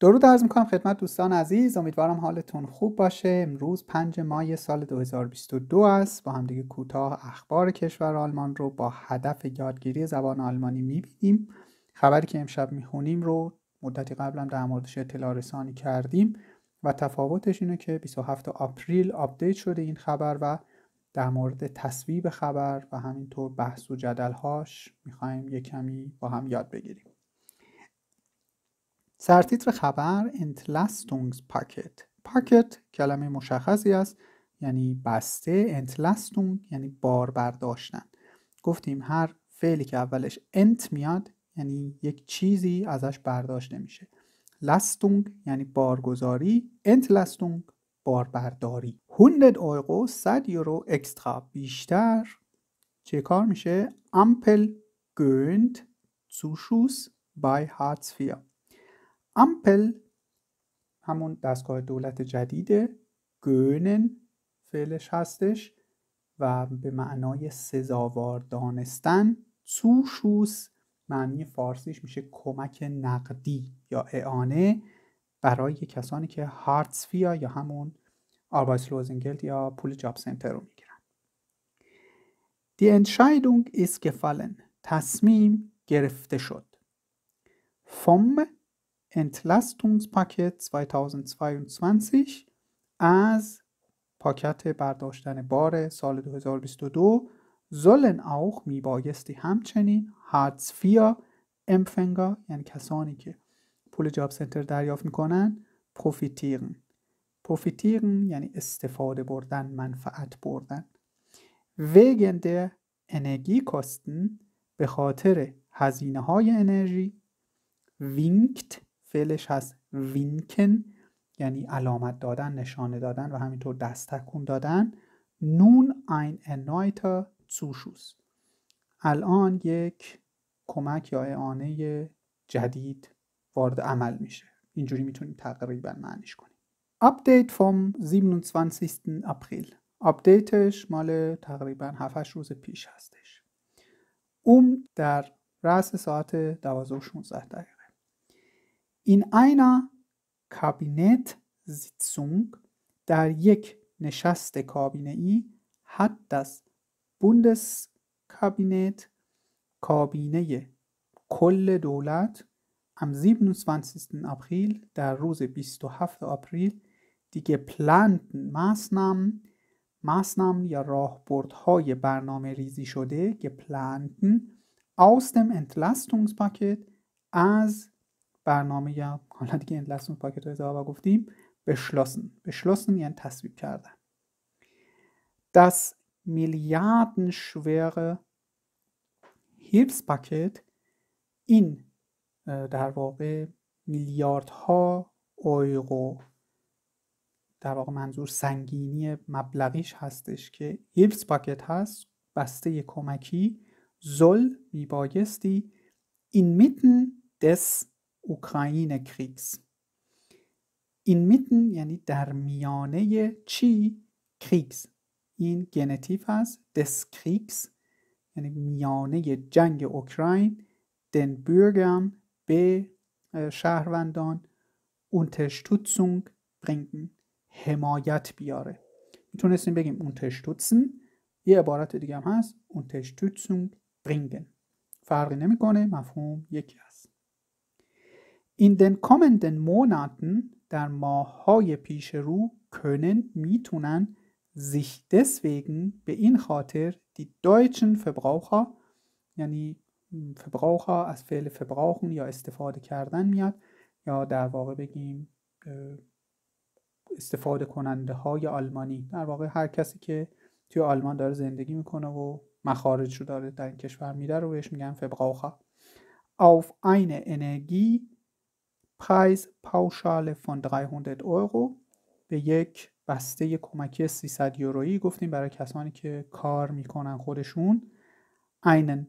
درود عرض میکنم خدمت دوستان عزیز امیدوارم حالتون خوب باشه امروز 5 مای سال 2022 است با همدیگه کوتاه اخبار کشور آلمان رو با هدف یادگیری زبان آلمانی میبینیم خبری که امشب میخونیم رو مدتی قبلم در موردش اطلاع رسانی کردیم و تفاوتش اینه که 27 آپریل آپدیت شده این خبر و در مورد تصویب خبر و همینطور بحث و جدلهاش میخوایم یه کمی با هم یاد بگیریم سرتیتر خبر انتلاستونگز پاکت پاکت کلمه مشخصی است یعنی بسته انتلاستونگ یعنی بار برداشتن گفتیم هر فعلی که اولش انت میاد یعنی یک چیزی ازش برداشت میشه لستونگ یعنی بارگذاری انتلاستونگ باربرداری 100 اویقو 100 یورو اکسترا بیشتر چه کار میشه امپل گوند زوشوس بای فیر امپل همون دستگاه دولت جدیده گونن فعلش هستش و به معنای سزاوار دانستن سوشوس معنی فارسیش میشه کمک نقدی یا اعانه برای کسانی که هارتسفیا یا همون لوزنگلد یا پول جاب سنتر رو میگیرن دی انشایدونگ ایس گفالن تصمیم گرفته شد فوم entlastungsپکت 2022 از پاکت برداشتن بار سال 2022 زلن auch میبایستی همچنین هارتس فیا امفنگا یعنی کسانی که پول جاب سنتر دریافت میکنن پروفیتیرن پروفیتیرن یعنی استفاده بردن منفعت بردن wegen der Energiekosten به خاطر هزینه های انرژی وینکت فعلش هست وینکن یعنی علامت دادن نشانه دادن و همینطور دست تکون دادن نون این انایتا زوشوس الان یک کمک یا اعانه جدید وارد عمل میشه اینجوری میتونیم تقریبا معنیش کنیم اپدیت فوم 27 اپریل اپدیتش مال تقریبا 7 روز پیش هستش اوم در رأس ساعت 12 و 16 دقیقه in einer Kabinettsitzung da در یک نشست hat das Bundeskabinett کابینه کل دولت am 27. April در روز 27 April die geplanten Maßnahmen Maßnahmen ja راهبردهای برنامه ریزی شده geplanten aus dem Entlastungspaket als برنامه یا حالا دیگه لسون پاکت رو گفتیم بشلسن بشلسن یعنی تصویب کردن شویر هیلپس پاکت این در واقع میلیاردها اویرو در واقع منظور سنگینی مبلغیش هستش که هیلپس پاکت هست بسته کمکی زل میبایستی این میتن دس Ukraine-Kriegs. Inmitten یعنی در میانه چی؟ کریگز این گنتیف هست دس کریگز یعنی میانه جنگ اوکراین دن بürgern به شهروندان اونتشتوتسونگ bringen حمایت بیاره میتونستیم بگیم اونتشتوتسن یه عبارت دیگه هم هست اونتشتوتسونگ bringen فرقی نمیکنه مفهوم یکی است In den kommenden Monaten, در ماههای پیش رو, können, میتونن sich deswegen به این خاطر die deutschen Verbraucher یعنی Verbraucher از فعل verbrauchen یا استفاده کردن میاد یا در واقع بگیم استفاده کننده های آلمانی در واقع هر کسی که توی آلمان داره زندگی میکنه و مخارج رو داره در این کشور میره رو بهش میگن فبراوخا auf eine Energie Preispauschale von 300 Euro به یک بسته کمکی 300 یورویی گفتیم برای کسانی که کار میکنن خودشون einen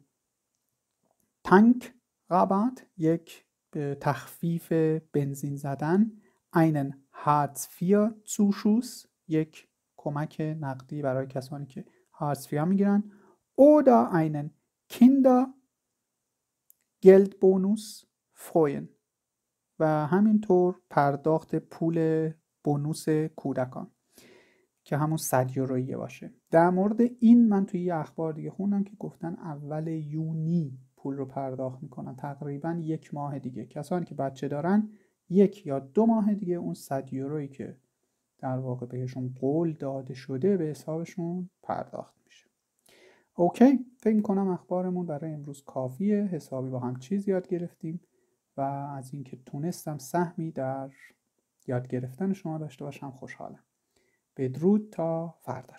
تنک رابط یک تخفیف بنزین زدن einen hartz 4 یک کمک نقدی برای کسانی که hartz 4 میگیرن oder einen kinder geldbonus freuen و همینطور پرداخت پول بونوس کودکان که همون صد یورویی باشه در مورد این من توی یه اخبار دیگه خوندم که گفتن اول یونی پول رو پرداخت میکنن تقریبا یک ماه دیگه کسانی که بچه دارن یک یا دو ماه دیگه اون صد یورویی که در واقع بهشون قول داده شده به حسابشون پرداخت میشه اوکی فکر کنم اخبارمون برای امروز کافیه حسابی با هم چیز یاد گرفتیم و از اینکه تونستم سهمی در یاد گرفتن شما داشته باشم خوشحالم بدرود تا فردا